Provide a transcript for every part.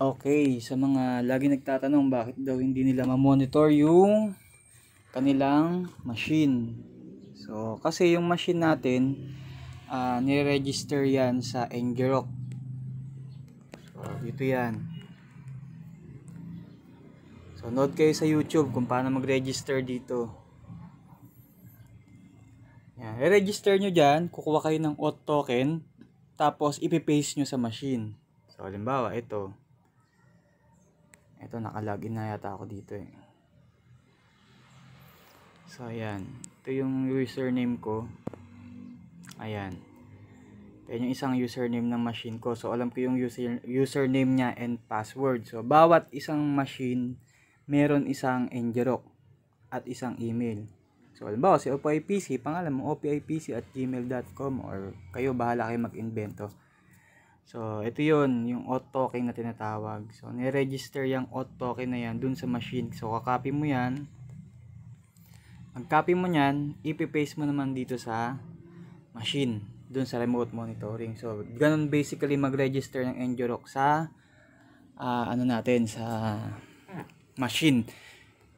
Okay, sa mga lagi nagtatanong bakit daw hindi nila ma-monitor yung kanilang machine. So, kasi yung machine natin, uh, ah, nire-register yan sa Engerock. So, dito yan. So, note kayo sa YouTube kung paano mag-register dito. Yan, re-register nyo dyan, kukuha kayo ng auth token, tapos ipipaste nyo sa machine. So, halimbawa, ito. Ito, nakalagin na yata ako dito eh. So, ayan. Ito yung username ko. Ayan. Ayan yung isang username ng machine ko. So, alam ko yung user, username niya and password. So, bawat isang machine, meron isang enjerok at isang email. So, halimbawa, si OPIPC, pangalan mo, opipc at gmail.com or kayo bahala kayo mag-invento. So, ito yun, yung auth token na tinatawag. So, niregister yung auth token na yan dun sa machine. So, kakopy mo yan. Pag-copy mo yan, ipipaste mo naman dito sa machine. Dun sa remote monitoring. So, ganun basically mag-register ng Enduroc sa uh, ano natin, sa machine.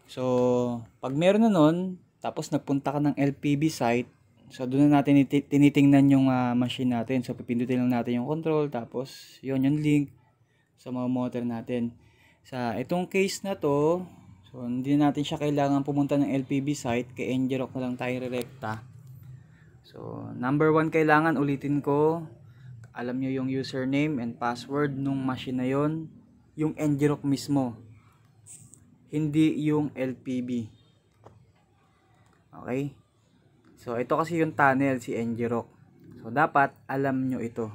So, pag meron na nun, tapos nagpunta ka ng LPB site, So, doon na natin tinitingnan yung uh, machine natin. So, pipindutin lang natin yung control. Tapos, yon yung link. sa mga motor natin. Sa itong case na to, so, hindi na natin siya kailangan pumunta ng LPB site. Kay Engerock na lang tayo direkta. So, number one kailangan, ulitin ko. Alam nyo yung username and password nung machine na yon Yung Engerock mismo. Hindi yung LPB. Okay? So, ito kasi yung tunnel, si Engirock. So, dapat alam nyo ito.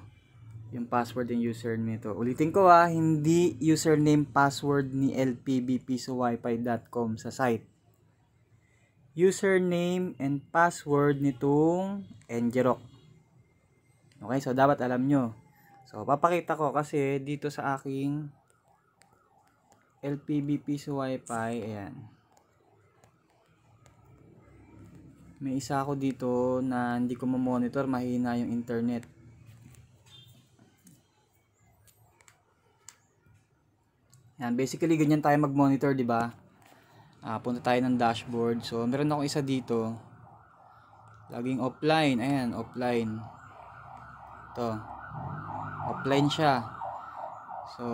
Yung password yung username nito. Ulitin ko ha, ah, hindi username password ni lpbpsowifi.com sa site. Username and password nitong Engirock. Okay, so dapat alam nyo. So, papakita ko kasi dito sa aking lpbpsowifi, wifi, ayan. May isa ako dito na hindi ko ma-monitor, mahina yung internet. Yan, basically ganyan tayo mag-monitor, 'di ba? Ah, punta tayo ng dashboard. So, meron akong isa dito. Laging offline. Ayan, offline. To. Offline siya. So,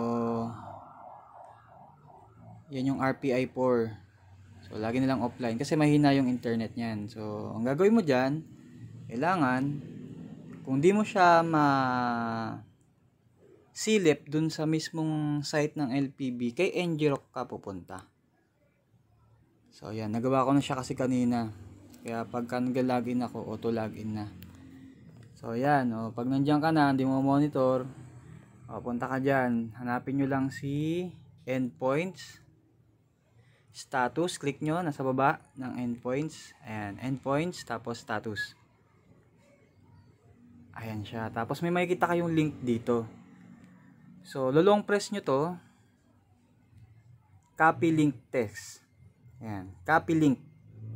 yan yung RPI 4. So, lagi nilang offline kasi mahina yung internet niyan. So, ang gagawin mo diyan, kailangan kung di mo siya ma silip dun sa mismong site ng LPB, kay NGROC ka pupunta. So, ayan. Nagawa ko na siya kasi kanina. Kaya pagka nag-login ako, auto-login na. So, ayan. O, oh, pag nandiyan ka na, hindi mo monitor, o, oh, punta ka dyan. Hanapin nyo lang si endpoints status, click nyo, nasa baba ng endpoints. Ayan, endpoints, tapos status. Ayan siya. Tapos may makikita kayong link dito. So, lolong press nyo to. Copy link text. Ayan, copy link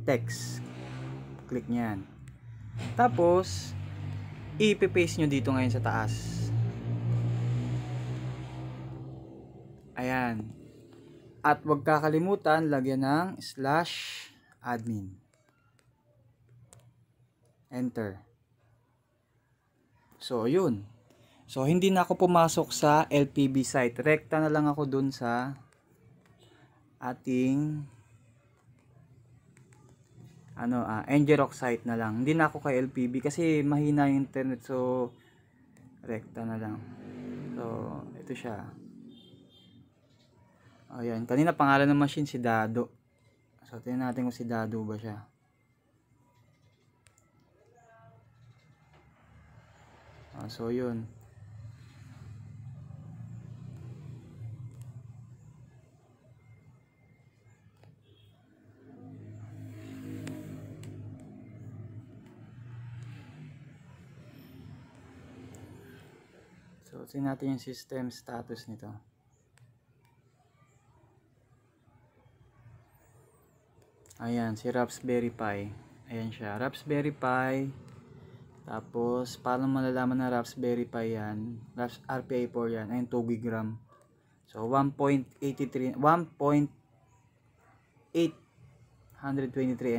text. Click nyan. Tapos, ipipaste nyo dito ngayon sa taas. Ayan, at huwag kakalimutan, lagyan ng slash admin. Enter. So, yun. So, hindi na ako pumasok sa LPB site. Rekta na lang ako dun sa ating ano, uh, Engerox site na lang. Hindi na ako kay LPB kasi mahina yung internet. So, rekta na lang. So, ito siya. Ayan, kanina pangalan ng machine si Dado. So, tingnan natin kung si Dado ba siya. Ah, so, yun. So, tingnan natin yung system status nito. Ayan, si Raspberry Pi. Ayan siya, Raspberry Pi. Tapos, paano malalaman na Raspberry Pi yan? Raps, RPA 4 yan. Ayan, 2 gig So, 1.83, 1.823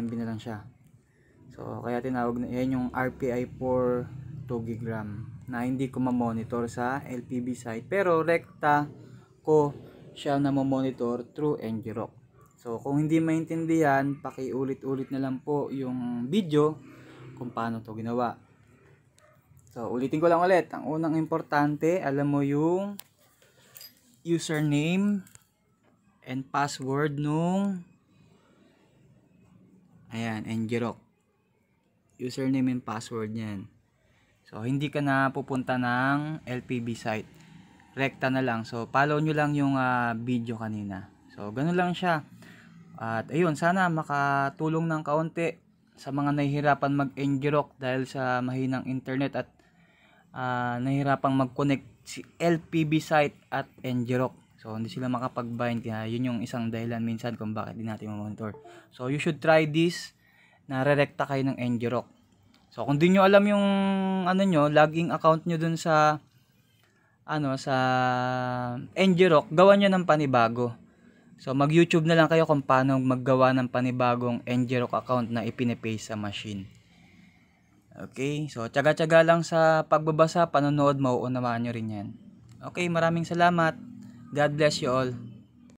MB na lang siya. So, kaya tinawag na, yan yung RPI 4 2 gig na hindi ko ma-monitor sa LPB site. Pero, rekta ko siya na monitor through NGROC. So kung hindi maintindihan, pakiulit-ulit na lang po yung video kung paano to ginawa. So ulitin ko lang ulit. Ang unang importante, alam mo yung username and password nung ayan, Ngrok. Username and password niyan. So hindi ka na pupunta ng LPB site. Rekta na lang. So follow nyo lang yung uh, video kanina. So ganun lang siya. At ayun, sana makatulong ng kaunti sa mga nahihirapan mag-engirock dahil sa mahinang internet at uh, nahihirapang mag-connect si LPB site at engirock. So, hindi sila makapag-bind. Kaya yun yung isang dahilan minsan kung bakit hindi natin monitor. So, you should try this. na rerekta kayo ng engirock. So, kung di nyo alam yung ano nyo, laging account nyo dun sa ano sa NGROC, gawa nyo ng panibago. So mag-YouTube na lang kayo kung paano maggawa ng panibagong NGROC account na ipinipay sa machine. Okay, so tsaga-tsaga lang sa pagbabasa, panonood, mauunawaan nyo rin yan. Okay, maraming salamat. God bless you all.